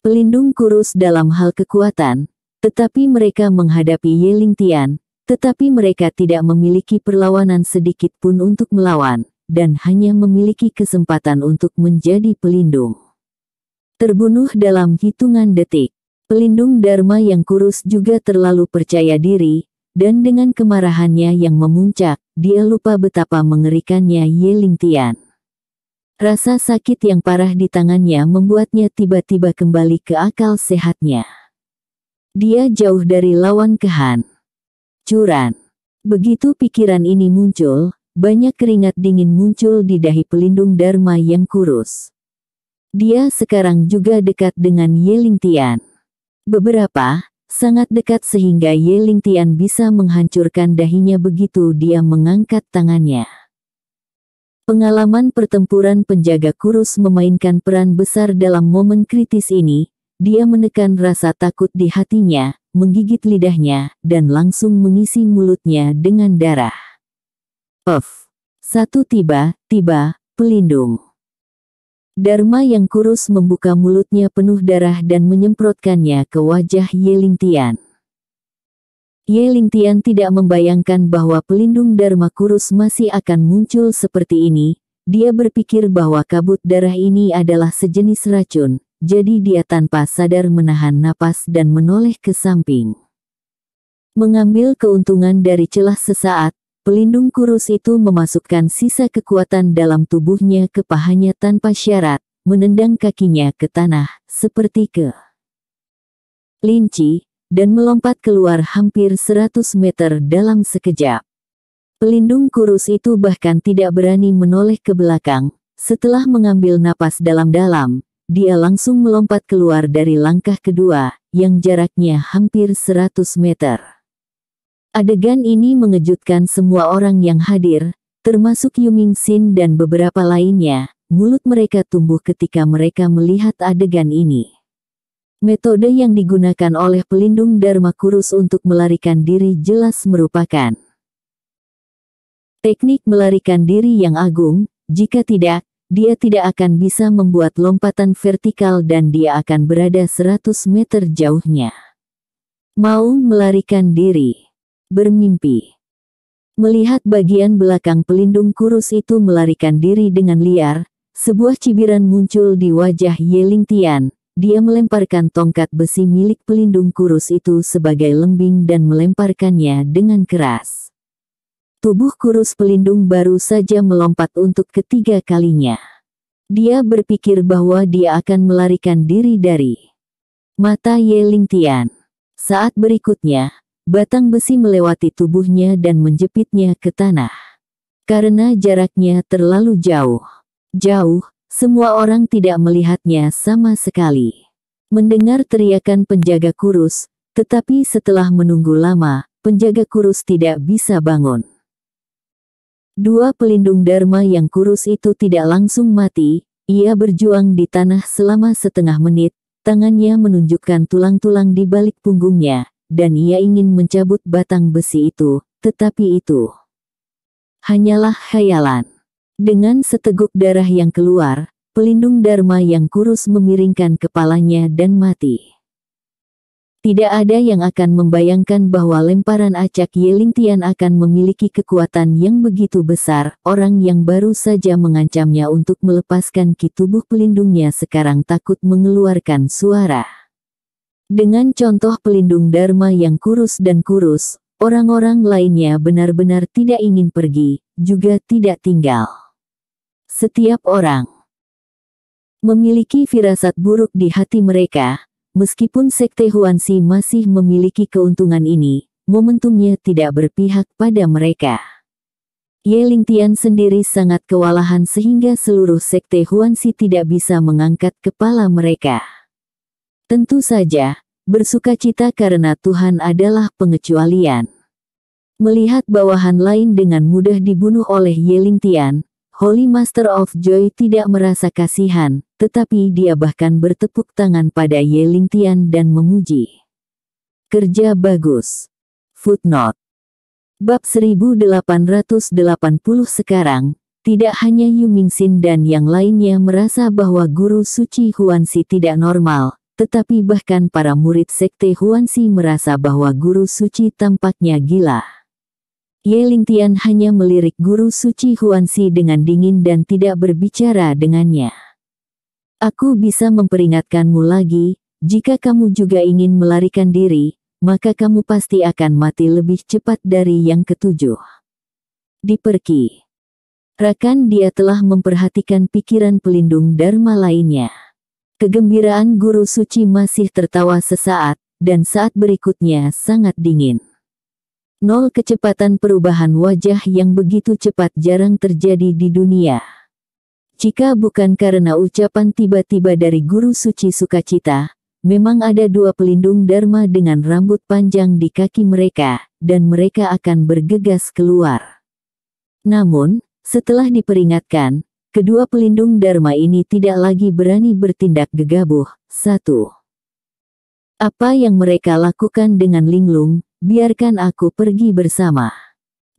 pelindung kurus dalam hal kekuatan, tetapi mereka menghadapi Ye Lingtian, tetapi mereka tidak memiliki perlawanan sedikit pun untuk melawan, dan hanya memiliki kesempatan untuk menjadi pelindung. Terbunuh dalam hitungan detik. Pelindung Dharma yang kurus juga terlalu percaya diri, dan dengan kemarahannya yang memuncak, dia lupa betapa mengerikannya Ling Tian. Rasa sakit yang parah di tangannya membuatnya tiba-tiba kembali ke akal sehatnya. Dia jauh dari lawan kehan. Curan. Begitu pikiran ini muncul, banyak keringat dingin muncul di dahi pelindung Dharma yang kurus. Dia sekarang juga dekat dengan Yeling Tian. Beberapa, sangat dekat sehingga Yeling Tian bisa menghancurkan dahinya begitu dia mengangkat tangannya. Pengalaman pertempuran penjaga kurus memainkan peran besar dalam momen kritis ini, dia menekan rasa takut di hatinya, menggigit lidahnya, dan langsung mengisi mulutnya dengan darah. Puff. Satu tiba-tiba, pelindung. Dharma yang kurus membuka mulutnya penuh darah dan menyemprotkannya ke wajah Yelintian. Yelintian tidak membayangkan bahwa pelindung Dharma kurus masih akan muncul seperti ini. Dia berpikir bahwa kabut darah ini adalah sejenis racun, jadi dia tanpa sadar menahan napas dan menoleh ke samping. Mengambil keuntungan dari celah sesaat, Pelindung kurus itu memasukkan sisa kekuatan dalam tubuhnya ke pahanya tanpa syarat, menendang kakinya ke tanah, seperti ke linci, dan melompat keluar hampir 100 meter dalam sekejap. Pelindung kurus itu bahkan tidak berani menoleh ke belakang, setelah mengambil napas dalam-dalam, dia langsung melompat keluar dari langkah kedua, yang jaraknya hampir 100 meter. Adegan ini mengejutkan semua orang yang hadir, termasuk Ming Xin dan beberapa lainnya. Mulut mereka tumbuh ketika mereka melihat adegan ini. Metode yang digunakan oleh pelindung Dharma Kurus untuk melarikan diri jelas merupakan teknik melarikan diri yang agung, jika tidak, dia tidak akan bisa membuat lompatan vertikal dan dia akan berada 100 meter jauhnya. Mau melarikan diri bermimpi. Melihat bagian belakang pelindung kurus itu melarikan diri dengan liar, sebuah cibiran muncul di wajah Yeling Tian. Dia melemparkan tongkat besi milik pelindung kurus itu sebagai lembing dan melemparkannya dengan keras. Tubuh kurus pelindung baru saja melompat untuk ketiga kalinya. Dia berpikir bahwa dia akan melarikan diri dari mata Yeling Tian. Saat berikutnya, Batang besi melewati tubuhnya dan menjepitnya ke tanah. Karena jaraknya terlalu jauh. Jauh, semua orang tidak melihatnya sama sekali. Mendengar teriakan penjaga kurus, tetapi setelah menunggu lama, penjaga kurus tidak bisa bangun. Dua pelindung Dharma yang kurus itu tidak langsung mati, ia berjuang di tanah selama setengah menit, tangannya menunjukkan tulang-tulang di balik punggungnya, dan ia ingin mencabut batang besi itu, tetapi itu hanyalah khayalan. Dengan seteguk darah yang keluar, pelindung Dharma yang kurus memiringkan kepalanya dan mati. Tidak ada yang akan membayangkan bahwa lemparan acak Yelintian akan memiliki kekuatan yang begitu besar, orang yang baru saja mengancamnya untuk melepaskan ki tubuh pelindungnya sekarang takut mengeluarkan suara. Dengan contoh pelindung Dharma yang kurus dan kurus, orang-orang lainnya benar-benar tidak ingin pergi, juga tidak tinggal. Setiap orang memiliki firasat buruk di hati mereka, meskipun sekte Huansi masih memiliki keuntungan ini, momentumnya tidak berpihak pada mereka. Ye Lingtian sendiri sangat kewalahan sehingga seluruh sekte Huansi tidak bisa mengangkat kepala mereka. Tentu saja, bersuka cita karena Tuhan adalah pengecualian. Melihat bawahan lain dengan mudah dibunuh oleh Yeling Tian, Holy Master of Joy tidak merasa kasihan, tetapi dia bahkan bertepuk tangan pada Yeling Tian dan memuji. Kerja bagus. Footnote. Bab 1880 sekarang, tidak hanya Yu Mingxin dan yang lainnya merasa bahwa guru suci Huan Si tidak normal, tetapi bahkan para murid sekte Huansi merasa bahwa guru suci tampaknya gila. Ye Lingtian hanya melirik guru suci Huansi dengan dingin dan tidak berbicara dengannya. Aku bisa memperingatkanmu lagi, jika kamu juga ingin melarikan diri, maka kamu pasti akan mati lebih cepat dari yang ketujuh. Diperki. Rakan dia telah memperhatikan pikiran pelindung Dharma lainnya. Kegembiraan guru suci masih tertawa sesaat, dan saat berikutnya sangat dingin. Nol kecepatan perubahan wajah yang begitu cepat jarang terjadi di dunia. Jika bukan karena ucapan tiba-tiba dari guru suci sukacita, memang ada dua pelindung Dharma dengan rambut panjang di kaki mereka, dan mereka akan bergegas keluar. Namun, setelah diperingatkan, Kedua pelindung Dharma ini tidak lagi berani bertindak gegabah. 1. Apa yang mereka lakukan dengan linglung, biarkan aku pergi bersama.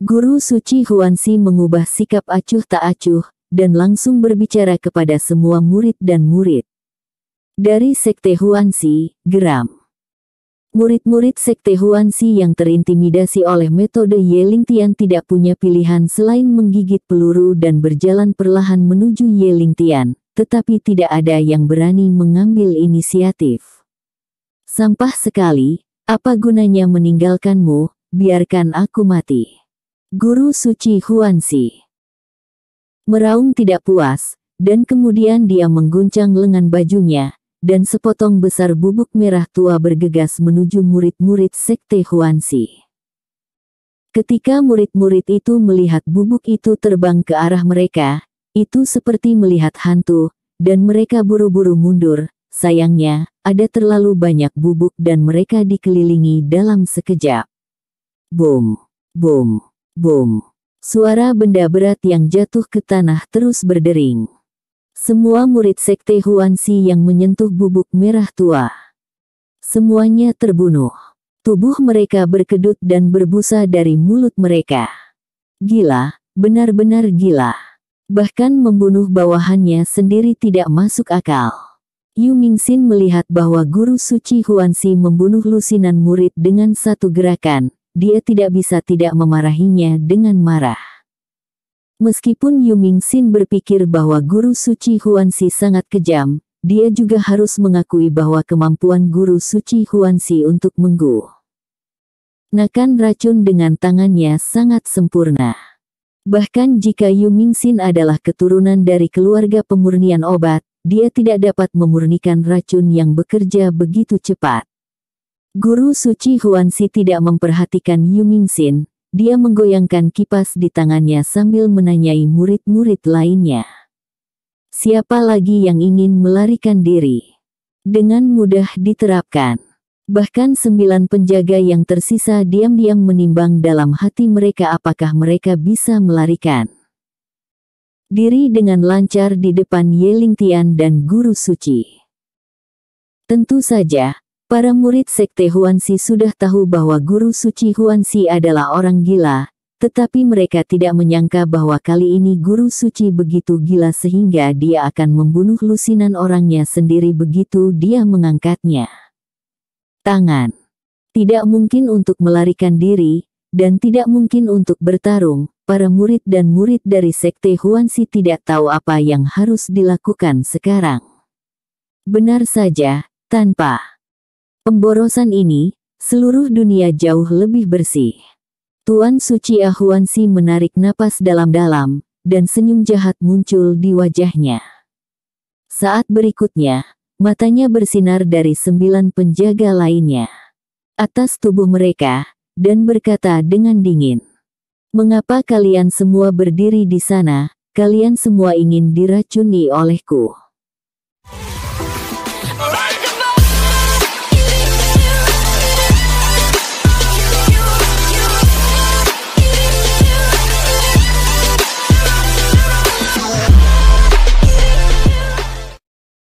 Guru Suci Huansi mengubah sikap acuh tak acuh, dan langsung berbicara kepada semua murid dan murid. Dari Sekte Huansi, geram. Murid-murid sekte Huansi yang terintimidasi oleh metode Yeling Tian tidak punya pilihan selain menggigit peluru dan berjalan perlahan menuju Yeling Tian, tetapi tidak ada yang berani mengambil inisiatif. Sampah sekali, apa gunanya meninggalkanmu, biarkan aku mati. Guru Suci Huansi Meraung tidak puas, dan kemudian dia mengguncang lengan bajunya, dan sepotong besar bubuk merah tua bergegas menuju murid-murid sekte Huansi. Ketika murid-murid itu melihat bubuk itu terbang ke arah mereka, itu seperti melihat hantu, dan mereka buru-buru mundur. Sayangnya, ada terlalu banyak bubuk dan mereka dikelilingi dalam sekejap. Boom, boom, boom. Suara benda berat yang jatuh ke tanah terus berdering. Semua murid sekte Huansi yang menyentuh bubuk merah tua. Semuanya terbunuh. Tubuh mereka berkedut dan berbusa dari mulut mereka. Gila, benar-benar gila. Bahkan membunuh bawahannya sendiri tidak masuk akal. Yu Mingxin melihat bahwa guru suci Huansi membunuh lusinan murid dengan satu gerakan, dia tidak bisa tidak memarahinya dengan marah. Meskipun Yu Mingxin berpikir bahwa guru suci Huan Si sangat kejam, dia juga harus mengakui bahwa kemampuan guru suci Huan Si untuk menggu nakan racun dengan tangannya sangat sempurna. Bahkan jika Yu Mingxin adalah keturunan dari keluarga pemurnian obat, dia tidak dapat memurnikan racun yang bekerja begitu cepat. Guru suci Huan Si tidak memperhatikan Yu Mingxin, dia menggoyangkan kipas di tangannya sambil menanyai murid-murid lainnya. Siapa lagi yang ingin melarikan diri? Dengan mudah diterapkan. Bahkan sembilan penjaga yang tersisa diam-diam menimbang dalam hati mereka apakah mereka bisa melarikan diri dengan lancar di depan Yeling Tian dan Guru Suci. Tentu saja, Para murid sekte Huansi sudah tahu bahwa guru suci Huansi adalah orang gila, tetapi mereka tidak menyangka bahwa kali ini guru suci begitu gila sehingga dia akan membunuh lusinan orangnya sendiri begitu dia mengangkatnya. Tangan. Tidak mungkin untuk melarikan diri, dan tidak mungkin untuk bertarung, para murid dan murid dari sekte Huansi tidak tahu apa yang harus dilakukan sekarang. Benar saja, tanpa Pemborosan ini, seluruh dunia jauh lebih bersih. Tuan Suci Ahuansi menarik napas dalam-dalam, dan senyum jahat muncul di wajahnya. Saat berikutnya, matanya bersinar dari sembilan penjaga lainnya. Atas tubuh mereka, dan berkata dengan dingin. Mengapa kalian semua berdiri di sana, kalian semua ingin diracuni olehku?